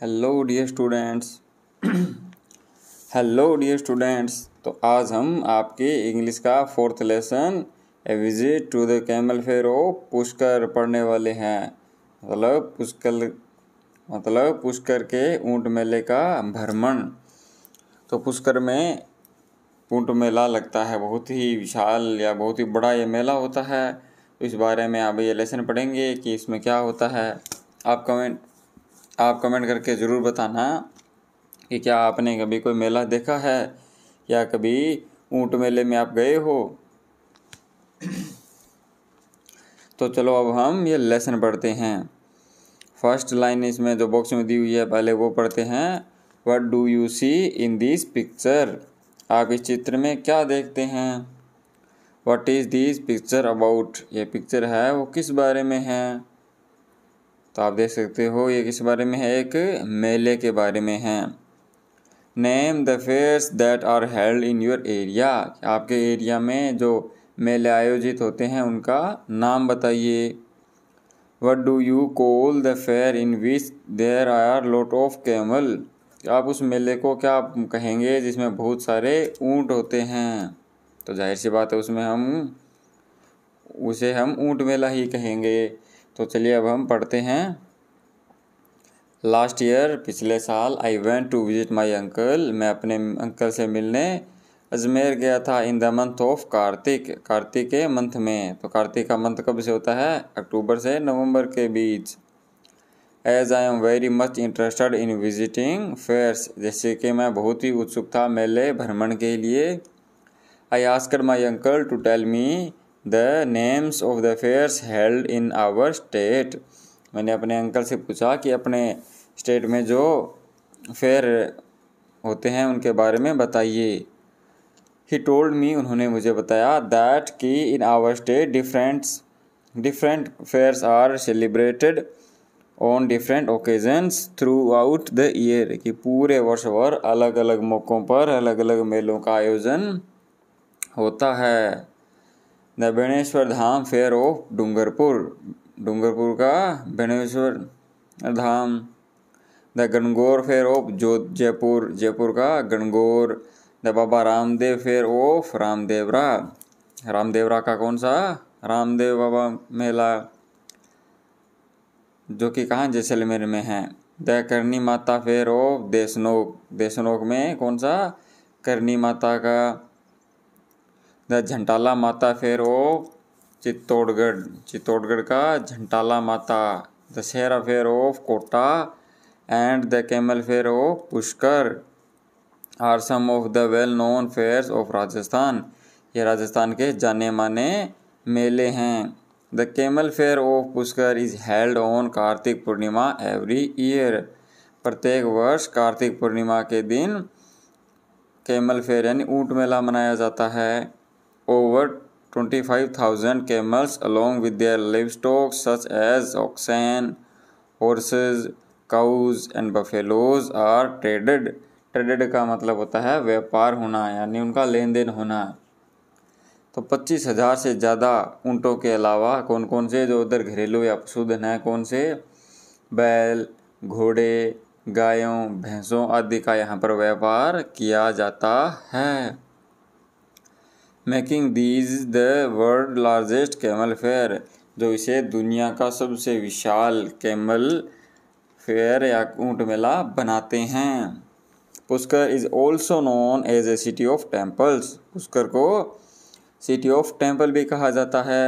Hello dear students hello dear students तो आज हम आपके इंग्लिश का fourth lesson a visit to the camel fair Pushkar पढ़ने वाले हैं मतलब पुष्कर मतलब पुष्कर के ऊँट मेले का भ्रमण तो पुष्कर में ऊँट मेला लगता है बहुत ही विशाल या बहुत ही बड़ा ये मेला होता है इस बारे में आप ये लेसन पढ़ेंगे कि इसमें क्या होता है आप कमेंट आप कमेंट करके ज़रूर बताना कि क्या आपने कभी कोई मेला देखा है या कभी ऊँट मेले में आप गए हो तो चलो अब हम ये लेसन पढ़ते हैं फर्स्ट लाइन इसमें जो बॉक्स में दी हुई है पहले वो पढ़ते हैं what do you see in this picture आप इस चित्र में क्या देखते हैं what is this picture about ये पिक्चर है वो किस बारे में है तो आप देख सकते हो ये किस बारे में है एक मेले के बारे में है name the fairs that are held in your area आपके एरिया में जो मेले आयोजित होते हैं उनका नाम बताइए what do you call the fair in which there are lot of camel आप उस मेले को क्या आप कहेंगे जिसमें बहुत सारे ऊँट होते हैं तो जाहिर सी बात है उसमें हम उसे हम ऊँट मेला ही कहेंगे तो चलिए अब हम पढ़ते हैं लास्ट ईयर पिछले साल I went to visit my uncle मैं अपने अंकल से मिलने अजमेर गया था in the month of Kartik Kartik के मंथ में तो कार्तिक का मंथ कब से होता है अक्टूबर से नवंबर के बीच as I am very much interested in visiting fairs जैसे कि मैं बहुत ही उत्सुक था मेले भ्रमण के लिए I asked my uncle to tell me the names of the fairs held in our state मैंने अपने अंकल से पूछा कि अपने स्टेट में जो फेयर होते हैं उनके बारे में बताइए ही टोल्ड मी उन्होंने मुझे बताया दैट कि in our state differents different fairs are celebrated on different occasions throughout the year कि पूरे वर्ष भर अलग अलग मौक़ों पर अलग अलग मेलों का आयोजन होता है the Beneshwar Dham fair of Dungarpur Dungarpur का Beneshwar Dham the Gangaur fair of जोध जयपुर जयपुर का Gangaur the Baba Ramdev fair of Ramdevra Ramdevra का कौन सा रामदेव बाबा मेला जो कि कहाँ जैसलमेर में है द करनी माता फेयर ऑफ देशनोक देशनोक में कौन सा करनी माता का द झंटाला माता फेयर ऑफ चित्तौड़गढ़ चित्तौड़गढ़ का Jhantala Mata Dussehra fair of Kota and the camel fair of Pushkar are some of the well known fairs of Rajasthan ये राजस्थान के जाने माने मेले हैं the camel fair of Pushkar is held on Kartik Purnima every year प्रत्येक वर्ष कार्तिक पूर्णिमा के दिन कैमल फेयर यानी ऊँट मेला मनाया जाता है over 25,000 camels along with their livestock such as oxen, horses, cows and buffaloes are traded. Traded का मतलब होता है व्यापार होना यानी उनका लेन देन होना तो पच्चीस हज़ार से ज़्यादा ऊँटों के अलावा कौन कौन से जो उधर घरेलू या पशुधन हैं कौन से बैल घोड़े गायों भैंसों आदि का यहाँ पर व्यापार किया जाता है making these the world largest camel fair जो इसे दुनिया का सबसे विशाल कैमल फेयर या ऊँट मेला बनाते हैं Pushkar is also known as a city of temples Pushkar को सिटी ऑफ टेम्पल भी कहा जाता है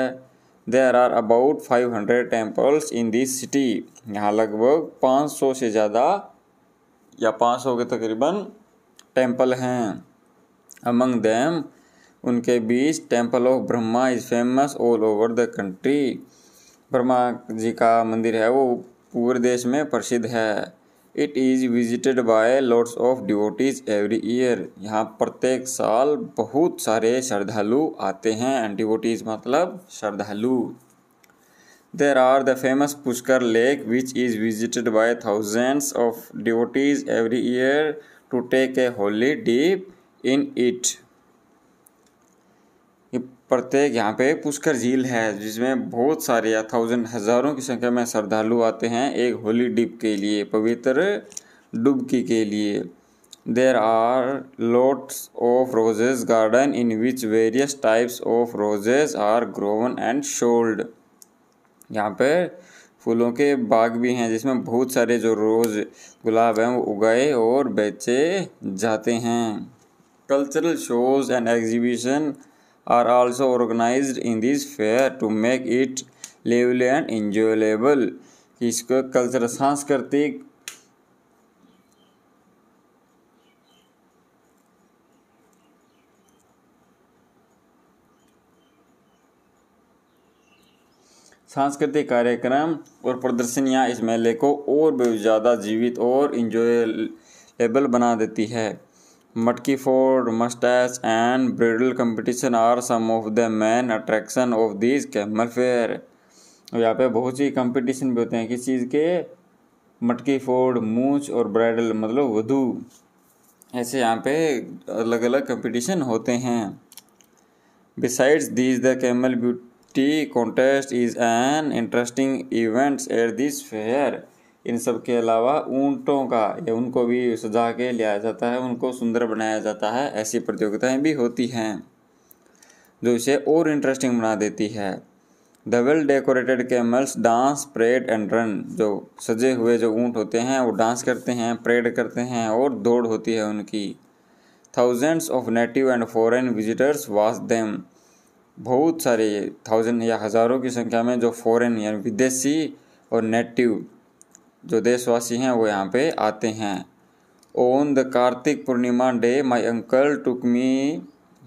there are about five hundred temples in this city यहाँ लगभग पाँच सौ से ज़्यादा या पाँच सौ के तकरीबन टेम्पल हैं अमंग दैम उनके बीच temple of Brahma is famous all over the country Brahma ji का मंदिर है वो पूरे देश में प्रसिद्ध है it is visited by lots of devotees every year यहाँ प्रत्येक साल बहुत सारे श्रद्धालु आते हैं एंड डिवोटीज मतलब श्रद्धालु there are the famous Pushkar lake which is visited by thousands of devotees every year to take a holy dip in it प्रत्येक यहाँ पे पुष्कर झील है जिसमें बहुत सारे या थाउजेंड हज़ारों की संख्या में श्रद्धालु आते हैं एक होली डिप के लिए पवित्र डुबकी के लिए there are lots of roses garden in which various types of roses are grown and sold यहाँ पे फूलों के बाग भी हैं जिसमें बहुत सारे जो रोज़ गुलाब हैं वो उगाए और बेचे जाते हैं cultural shows and exhibition are also organized in this fair to make it lively and enjoyable इसको कल्चर सांस्कृतिक सांस्कृतिक कार्यक्रम और प्रदर्शनियाँ इस मेले को और भी ज़्यादा जीवित और इंजॉयलेबल बना देती है matki phod moustache and bridal competition are some of the main attraction of this camel fair यहाँ पे बहुत सी कंपटीशन भी होते हैं किस चीज़ के मटकी फोर्ड मूछ और ब्राइडल मतलब वधू ऐसे यहाँ पे अलग अलग कंपटीशन होते हैं besides this the camel beauty contest is an interesting events at this fair इन सब के अलावा ऊँटों का या उनको भी सजा के लिया जाता है उनको सुंदर बनाया जाता है ऐसी प्रतियोगिताएं भी होती हैं जो इसे और इंटरेस्टिंग बना देती है the well decorated camels dance parade and run जो सजे हुए जो ऊँट होते हैं वो डांस करते हैं परेड करते हैं और दौड़ होती है उनकी thousands of native and foreign visitors was them बहुत सारे थाउजेंड या हज़ारों की संख्या में जो फॉरेन यानी विदेशी और नेटिव जो देशवासी हैं वो यहाँ पे आते हैं on the Kartik Purnima day my uncle took me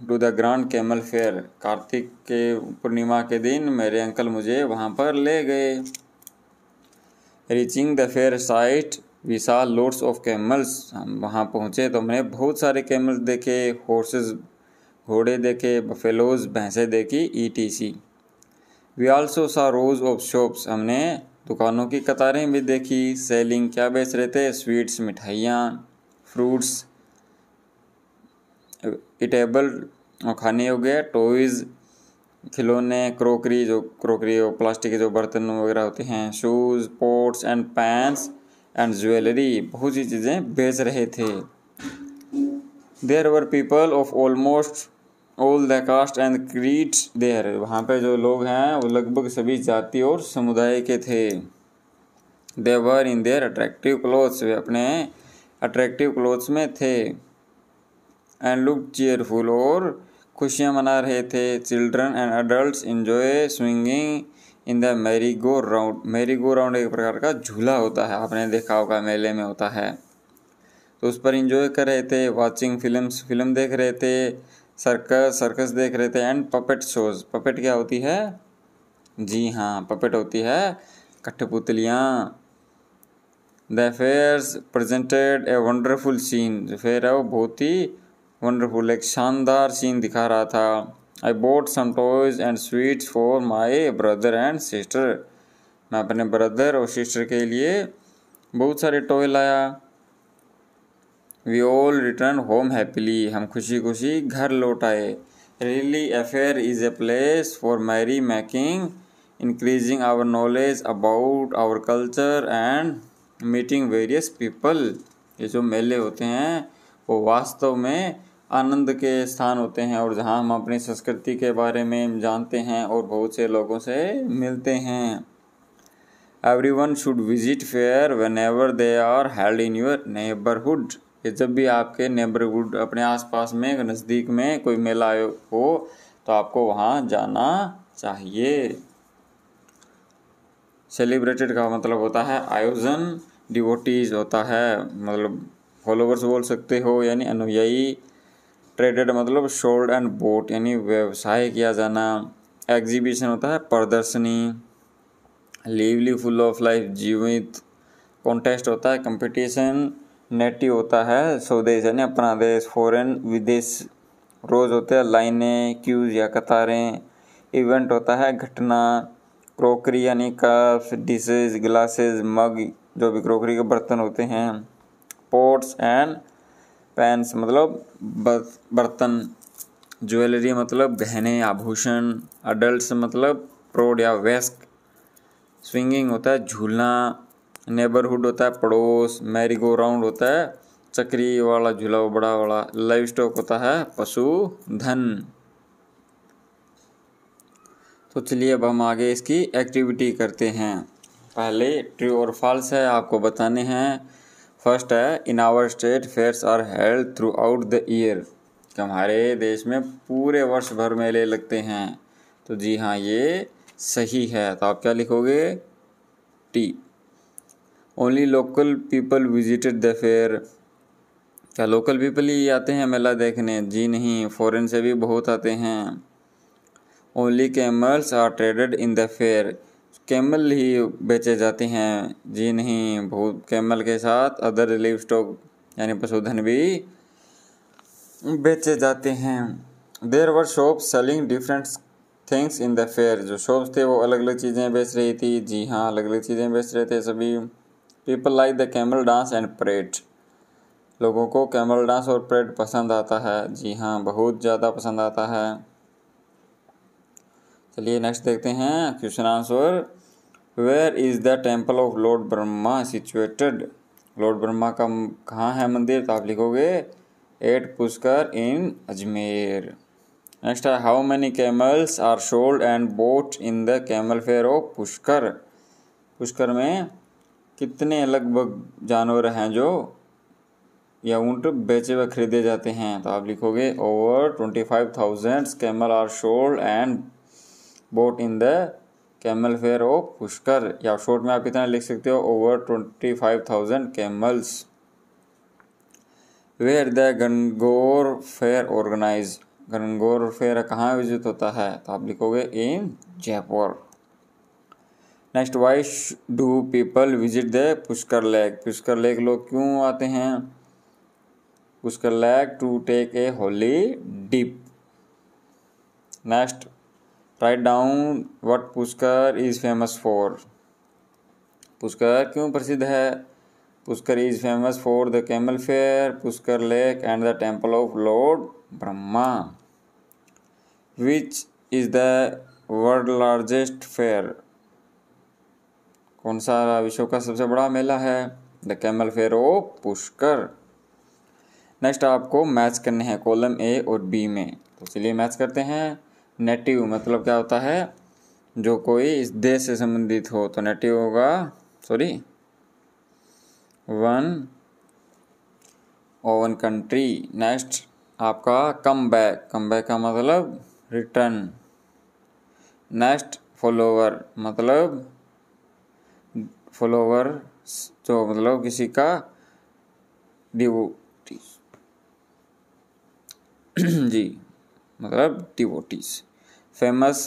to the grand camel fair Kartik के पूर्णिमा के दिन मेरे अंकल मुझे वहाँ पर ले गए reaching the fair site we saw loads of camels हम वहाँ पहुँचे तो हमने बहुत सारे कैमल्स देखे हॉर्सेस घोड़े देखे बफेलोज भैंसें देखी E T C we also saw rows of shops हमने दुकानों की कतारें भी देखी सेलिंग क्या बेच रहे थे स्वीट्स मिठाइयाँ फ्रूट्स इटेबल और खाने हो गया टॉयज़ खिलौने क्रोकरी जो क्रोकरी और प्लास्टिक के जो बर्तन वगैरह होते हैं shoes pots and pants and jewellery बहुत सी चीज़ें बेच रहे थे there were people of almost all the caste and creed there वहाँ पे जो लोग हैं वो लगभग सभी जाति और समुदाय के थे they were in their attractive clothes वे अपने अट्रैक्टिव क्लोथ्स में थे एंड लुक चेयरफुल और खुशियाँ मना रहे थे children and adult enjoy swinging in the merry go round merry go round एक प्रकार का झूला होता है आपने देखा होगा मेले में होता है तो उस पर इंजॉय कर रहे थे वॉचिंग फिल्म फिल्म देख रहे थे सर्कस सर्कस देख रहे थे एंड पपेट शोज पपेट क्या होती है जी हाँ पपेट होती है कठपुतलियाँ the affairs presented a wonderful scene जो फेयर है वो बहुत ही वंडरफुल एक शानदार सीन दिखा रहा था I bought some toys and sweets for my brother and sister मैं अपने ब्रदर और सिस्टर के लिए बहुत सारे टॉय लाया we all return home happily हम खुशी खुशी घर लौट आए really a fair is a place for merry making increasing our knowledge about our culture and meeting various people ये जो मेले होते हैं वो वास्तव में आनंद के स्थान होते हैं और जहाँ हम अपनी संस्कृति के बारे में जानते हैं और बहुत से लोगों से मिलते हैं every one should visit fair whenever they are held in your neighbourhood कि जब भी आपके नेबरहुड अपने आसपास में नज़दीक में कोई मेला हो तो आपको वहाँ जाना चाहिए सेलिब्रेटेड का मतलब होता है आयोजन डिवोटीज होता है मतलब फॉलोवर्स बोल सकते हो यानी अनुयायी ट्रेडेड मतलब शोल्ड एंड बोट यानी व्यवसाय किया जाना एग्जीबिशन होता है प्रदर्शनी लिवली फुल ऑफ लाइफ जीवित कॉन्टेस्ट होता है कंपटीशन नेटिव होता है स्वदेश यानी अपना देश फॉरेन विदेश रोज होते हैं लाइनें क्यूज या कतारें इवेंट होता है घटना क्रोकरी यानी कप्स डिशेज ग्लासेस मग जो भी क्रोकरी के बर्तन होते हैं पोट्स एंड पैंस मतलब बर्तन ज्वेलरी मतलब गहने आभूषण अडल्ट मतलब प्रोड या वेस्क स्विंगिंग होता है झूलना नेबरहुड होता है पड़ोस मैरी गो राउंड होता है चक्री वाला झूला बड़ा वाला लाइव स्टॉक होता है पशु धन तो चलिए अब हम आगे इसकी एक्टिविटी करते हैं पहले ट्रू और फॉल्स है आपको बताने हैं फर्स्ट है in our state fairs are held throughout the year हमारे देश में पूरे वर्ष भर मेले लगते हैं तो जी हाँ ये सही है तो आप क्या लिखोगे टी only local people visited the fair क्या लोकल पीपल ही आते हैं मेला देखने जी नहीं फॉरेन से भी बहुत आते हैं only camels are traded in the fair camel ही बेचे जाते हैं जी नहीं बहुत कैमल के साथ अदर रिलीफ स्टॉक यानी पशुधन भी बेचे जाते हैं there were shop selling different things in the fair जो शॉप्स थे वो अलग अलग चीज़ें बेच रही थी जी हाँ अलग अलग चीज़ें बेच रहे थे सभी people like the camel dance and parade लोगों को कैमल डांस और परेड पसंद आता है जी हाँ बहुत ज़्यादा पसंद आता है चलिए नेक्स्ट देखते हैं question answer where is the temple of lord Brahma situated lord Brahma का कहाँ है मंदिर तो आप लिखोगे at Pushkar in Ajmer next है how many camels are sold and bought in the camel fair of Pushkar Pushkar में कितने लगभग जानवर हैं जो या ऊंट बेचे व खरीदे जाते हैं तो आप लिखोगे over twenty five thousand camel are sold and bought in the camel fair of Pushkar या शॉर्ट में आप इतना लिख सकते हो over twenty five thousand camels where the Gangaur fair organize Gangaur fair कहाँ आयोजित होता है तो आप लिखोगे in Jaipur next why do people visit the Pushkar lake Pushkar lake लोग क्यों आते हैं Pushkar lake to take a holy dip next right down what Pushkar is famous for Pushkar क्यों प्रसिद्ध है Pushkar is famous for the camel fair Pushkar lake and the temple of lord Brahma which is the world largest fair कौन सा विश्व का सबसे बड़ा मेला है the camel fair of Pushkar next आपको मैच करने हैं कॉलम ए और बी में तो चलिए मैच करते हैं नेटिव मतलब क्या होता है जो कोई इस देश से संबंधित हो तो नेटिव होगा sorry one own country next आपका कम बैक कम बैक का मतलब रिटर्न नेक्स्ट फॉलोवर मतलब फॉलोवर तो मतलब किसी का डिवोटी जी मतलब डिवोटीज फेमस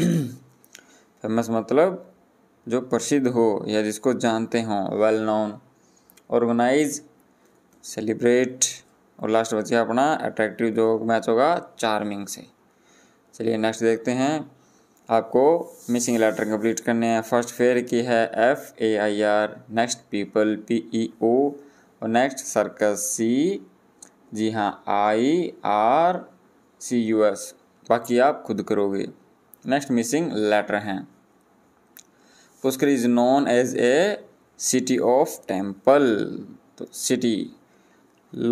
फेमस मतलब जो प्रसिद्ध हो या जिसको जानते हों वेल नोन ऑर्गेनाइज सेलिब्रेट और लास्ट बच गया अपना अट्रैक्टिव जो मैच होगा चार्मिंग से चलिए नेक्स्ट देखते हैं आपको मिसिंग लेटर कंप्लीट करने हैं फर्स्ट फेयर की है F A I R next people P E O और नेक्स्ट सर्कस सी जी हाँ I R C U S बाकी आप खुद करोगे नेक्स्ट मिसिंग लेटर हैं Pushkar is known as a city of temple तो city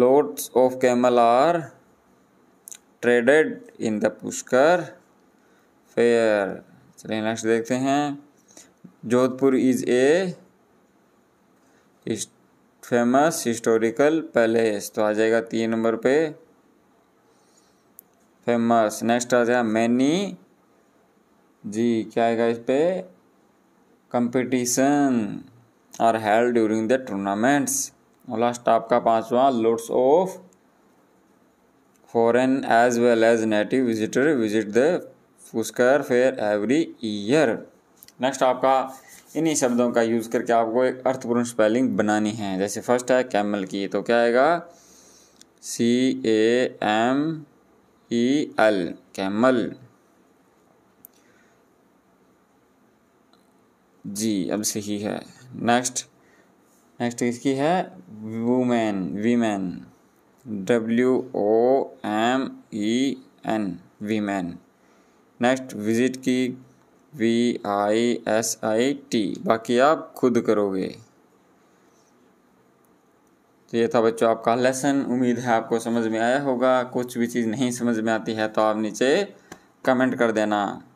loads of camel are traded in the Pushkar fair चलिए नेक्स्ट देखते हैं Jodhpur is a famous historical palace तो आ जाएगा तीन नंबर पे फेमस नेक्स्ट आ जाएगा मैनी जी क्या आएगा इस पे competition are held during the tournaments और लास्ट आपका पांचवा lots of foreign as well as native visitor visit the Pushkar fair every year next आपका इन्हीं शब्दों का यूज़ करके आपको एक अर्थपूर्ण स्पेलिंग बनानी है जैसे फर्स्ट है कैमल की तो क्या आएगा C A M E L camel जी अब सही है नेक्स्ट नेक्स्ट इसकी है women women W O M E N women next visit की V I S I T बाकी आप खुद करोगे तो ये था बच्चों आपका लेसन उम्मीद है आपको समझ में आया होगा कुछ भी चीज़ नहीं समझ में आती है तो आप नीचे कमेंट कर देना